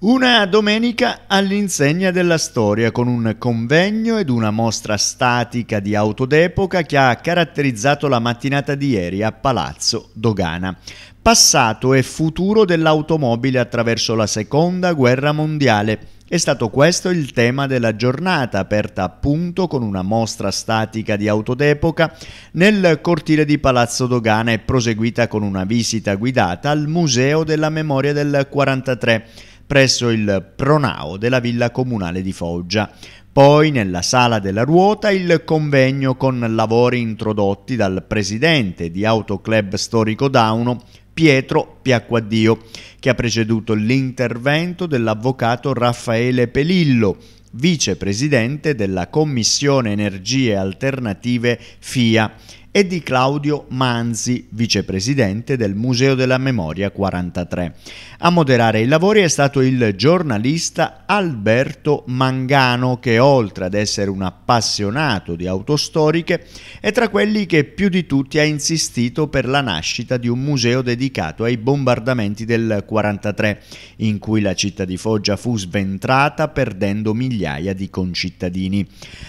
Una domenica all'insegna della storia con un convegno ed una mostra statica di auto d'epoca che ha caratterizzato la mattinata di ieri a Palazzo Dogana. Passato e futuro dell'automobile attraverso la seconda guerra mondiale. È stato questo il tema della giornata, aperta appunto con una mostra statica di auto d'epoca nel cortile di Palazzo Dogana e proseguita con una visita guidata al Museo della Memoria del 43 presso il Pronao della Villa Comunale di Foggia. Poi nella sala della ruota il convegno con lavori introdotti dal presidente di Autoclub Storico Dauno, Pietro Piacquaddio, che ha preceduto l'intervento dell'avvocato Raffaele Pelillo, vicepresidente della Commissione Energie Alternative FIA, e di Claudio Manzi, vicepresidente del Museo della Memoria 43. A moderare i lavori è stato il giornalista Alberto Mangano che oltre ad essere un appassionato di auto storiche, è tra quelli che più di tutti ha insistito per la nascita di un museo dedicato ai bombardamenti del 43, in cui la città di Foggia fu sventrata perdendo migliaia di concittadini.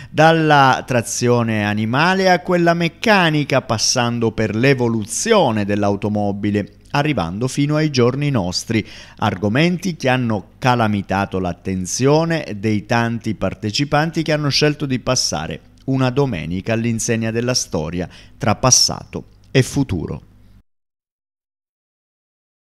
Dalla trazione animale a quella meccanica, passando per l'evoluzione dell'automobile arrivando fino ai giorni nostri, argomenti che hanno calamitato l'attenzione dei tanti partecipanti che hanno scelto di passare una domenica all'insegna della storia tra passato e futuro.